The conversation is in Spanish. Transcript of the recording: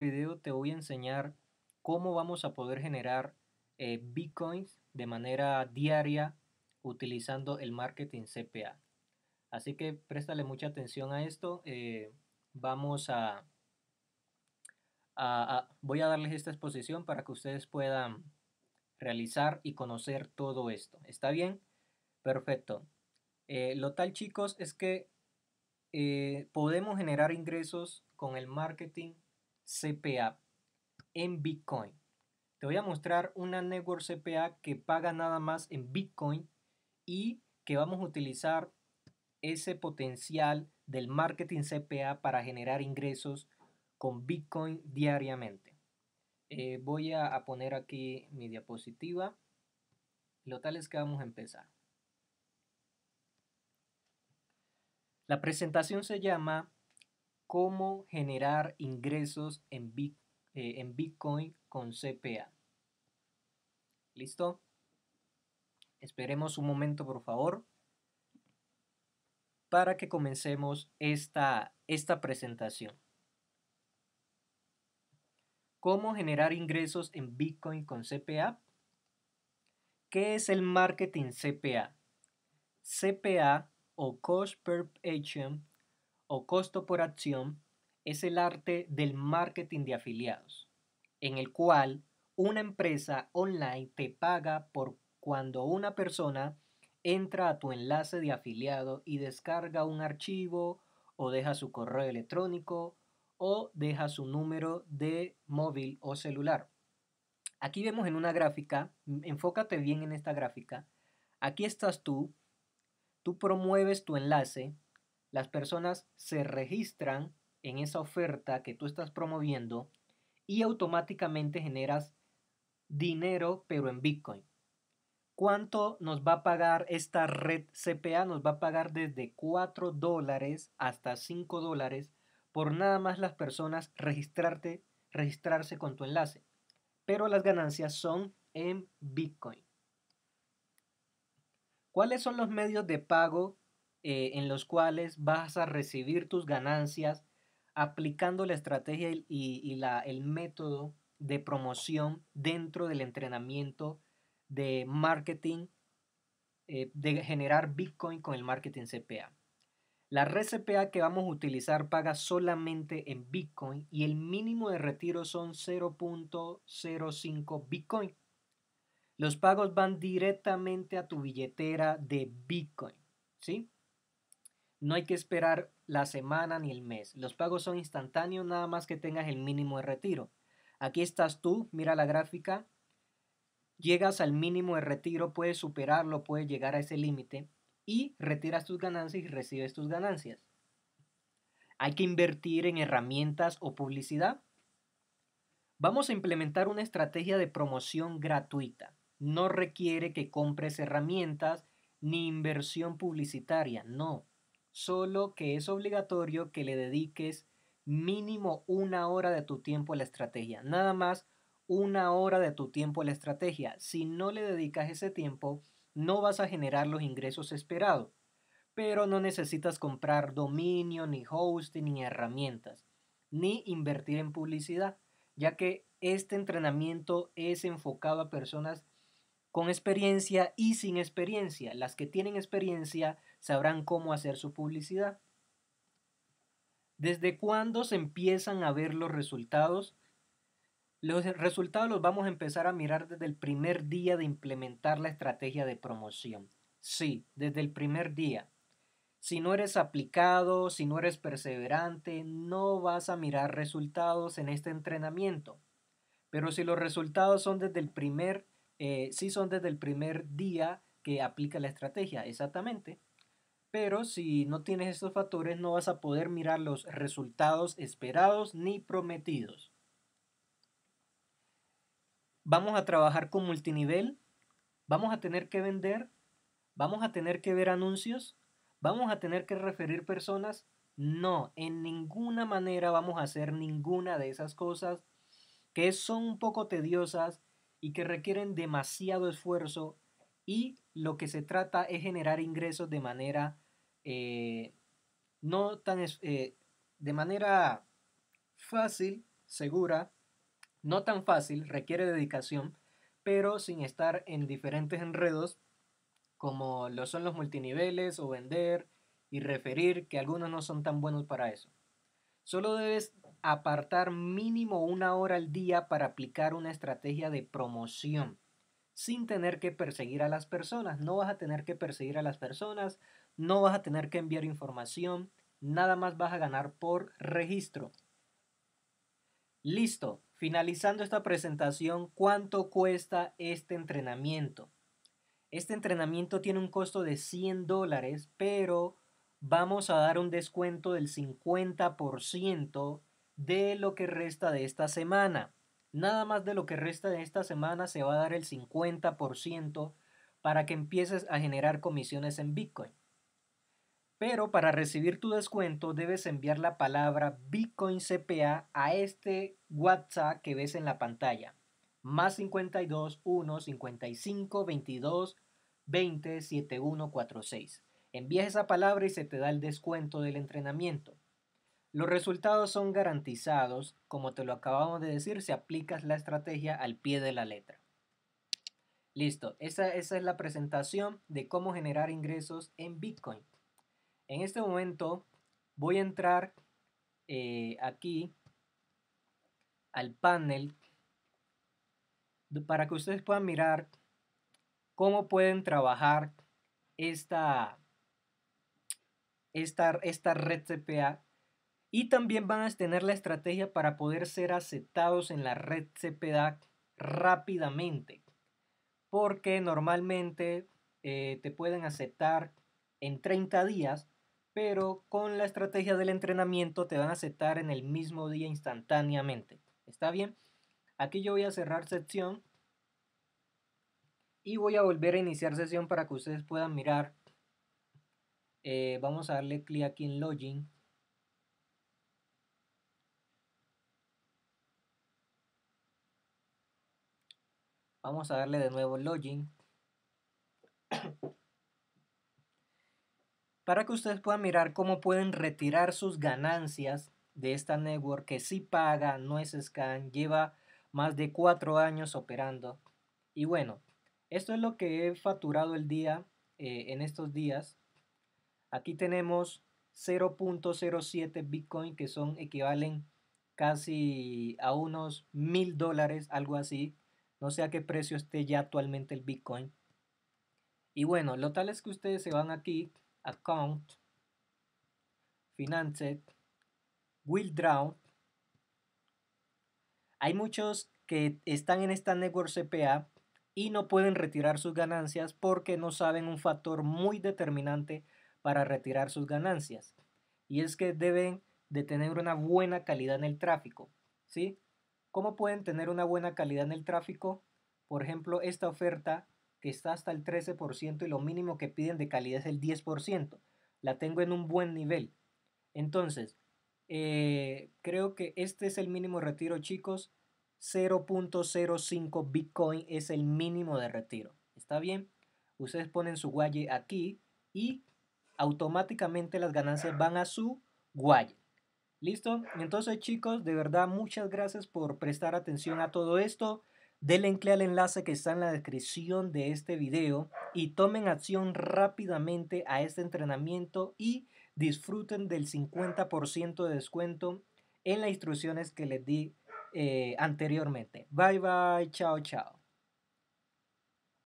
video te voy a enseñar cómo vamos a poder generar eh, bitcoins de manera diaria utilizando el marketing CPA. Así que préstale mucha atención a esto. Eh, vamos a, voy a darles esta exposición para que ustedes puedan realizar y conocer todo esto. ¿Está bien? Perfecto. Eh, lo tal chicos es que podemos generar ingresos con el marketing CPA en Bitcoin. Te voy a mostrar una network CPA que paga nada más en Bitcoin y que vamos a utilizar ese potencial del marketing CPA para generar ingresos con Bitcoin diariamente. Eh, voy a, a poner aquí mi diapositiva. Lo tal es que vamos a empezar. La presentación se llama cómo generar ingresos en, eh, Bitcoin con CPA. ¿Listo? Esperemos un momento, por favor, para que comencemos esta, esta presentación. ¿Cómo generar ingresos en Bitcoin con CPA? ¿Qué es el marketing CPA? CPA o Cost Per Action o costo por acción es el arte del marketing de afiliados, en el cual una empresa online te paga por cuando una persona entra a tu enlace de afiliado y descarga un archivo o deja su correo electrónico o deja su número de móvil o celular. Aquí vemos en una gráfica, mm, enfócate bien en esta gráfica, aquí estás tú, tú promueves tu enlace, las personas se registran en esa oferta que tú estás promoviendo y automáticamente generas dinero, pero en Bitcoin. ¿Cuánto nos va a pagar esta red CPA? Nos va a pagar desde 4 dólares hasta 5 dólares por nada más las personas registrarte, registrarse con tu enlace. Pero las ganancias son en Bitcoin. ¿Cuáles son los medios de pago eh, en los cuales vas a recibir tus ganancias aplicando la estrategia y, el método de promoción dentro del entrenamiento de marketing, eh, de generar Bitcoin con el marketing CPA. La red CPA que vamos a utilizar paga solamente en Bitcoin y el mínimo de retiro son 0.05 Bitcoin. Los pagos van directamente a tu billetera de Bitcoin, ¿sí? No hay que esperar la semana ni el mes. Los pagos son instantáneos nada más que tengas el mínimo de retiro. Aquí estás tú, mira la gráfica. Llegas al mínimo de retiro, puedes superarlo, puedes llegar a ese límite y retiras tus ganancias y recibes tus ganancias. Hay que invertir en herramientas o publicidad. Vamos a implementar una estrategia de promoción gratuita. No requiere que compres herramientas ni inversión publicitaria, no solo que es obligatorio que le dediques mínimo una hora de tu tiempo a la estrategia. Nada más una hora de tu tiempo a la estrategia. Si no le dedicas ese tiempo, no vas a generar los ingresos esperados. Pero no necesitas comprar dominio, ni hosting, ni herramientas, ni invertir en publicidad, ya que este entrenamiento es enfocado a personas con experiencia y sin experiencia. Las que tienen experiencia sabrán cómo hacer su publicidad. ¿Desde cuándo se empiezan a ver los resultados? Los resultados los vamos a empezar a mirar desde el primer día de implementar la estrategia de promoción. Sí, desde el primer día. Si no eres aplicado, si no eres perseverante, no vas a mirar resultados en este entrenamiento. Pero si los resultados son desde el primer, eh, son desde el primer día que aplica la estrategia, exactamente, pero si no tienes estos factores no vas a poder mirar los resultados esperados ni prometidos. Vamos a trabajar con multinivel, vamos a tener que vender, vamos a tener que ver anuncios, vamos a tener que referir personas. No, en ninguna manera vamos a hacer ninguna de esas cosas que son un poco tediosas y que requieren demasiado esfuerzo y lo que se trata es generar ingresos de manera eh, no tan eh, de manera fácil, segura, no tan fácil, requiere dedicación, pero sin estar en diferentes enredos como lo son los multiniveles o vender y referir, que algunos no son tan buenos para eso. Solo debes apartar mínimo una hora al día para aplicar una estrategia de promoción sin tener que perseguir a las personas. No vas a tener que perseguir a las personas, no vas a tener que enviar información, nada más vas a ganar por registro. Listo, finalizando esta presentación, ¿cuánto cuesta este entrenamiento? Este entrenamiento tiene un costo de 100 dólares, pero vamos a dar un descuento del 50% de lo que resta de esta semana. Nada más de lo que resta de esta semana se va a dar el 50% para que empieces a generar comisiones en Bitcoin. Pero para recibir tu descuento debes enviar la palabra Bitcoin CPA a este WhatsApp que ves en la pantalla. Más 52 1 55 22 20 7146. Envías esa palabra y se te da el descuento del entrenamiento. Los resultados son garantizados, como te lo acabamos de decir, si aplicas la estrategia al pie de la letra. Listo, esa, es la presentación de cómo generar ingresos en Bitcoin. En este momento voy a entrar eh, aquí al panel para que ustedes puedan mirar cómo pueden trabajar esta, esta red CPA y también van a tener la estrategia para poder ser aceptados en la red CPDAC rápidamente, porque normalmente eh, te pueden aceptar en 30 días, pero con la estrategia del entrenamiento te van a aceptar en el mismo día instantáneamente. ¿Está bien? Aquí yo voy a cerrar sección y voy a volver a iniciar sesión para que ustedes puedan mirar. Eh, vamos a darle clic aquí en Login Vamos a darle de nuevo login. Para que ustedes puedan mirar cómo pueden retirar sus ganancias de esta network que sí paga, no es scan, lleva más de cuatro años operando. Y bueno, esto es lo que he facturado el día, eh, en estos días. Aquí tenemos 0.07 Bitcoin que son equivalen casi a unos mil dólares, algo así. No sé a qué precio esté ya actualmente el Bitcoin. Y bueno, lo tal es que ustedes se van aquí, Account, Financed, Withdraw. Hay muchos que están en esta network CPA y no pueden retirar sus ganancias porque no saben un factor muy determinante para retirar sus ganancias. Y es que deben de tener una buena calidad en el tráfico, ¿sí? ¿Cómo pueden tener una buena calidad en el tráfico? Por ejemplo, esta oferta que está hasta el 13% y lo mínimo que piden de calidad es el 10%. La tengo en un buen nivel. Entonces, eh, creo que este es el mínimo retiro, chicos. 0.05 Bitcoin es el mínimo de retiro. ¿Está bien? Ustedes ponen su guaye aquí y automáticamente las ganancias van a su guaye. ¿Listo? Entonces chicos, de verdad muchas gracias por prestar atención a todo esto. Denle al enlace que está en la descripción de este video y tomen acción rápidamente a este entrenamiento y disfruten del 50% de descuento en las instrucciones que les di eh, anteriormente. Bye bye, chao chao.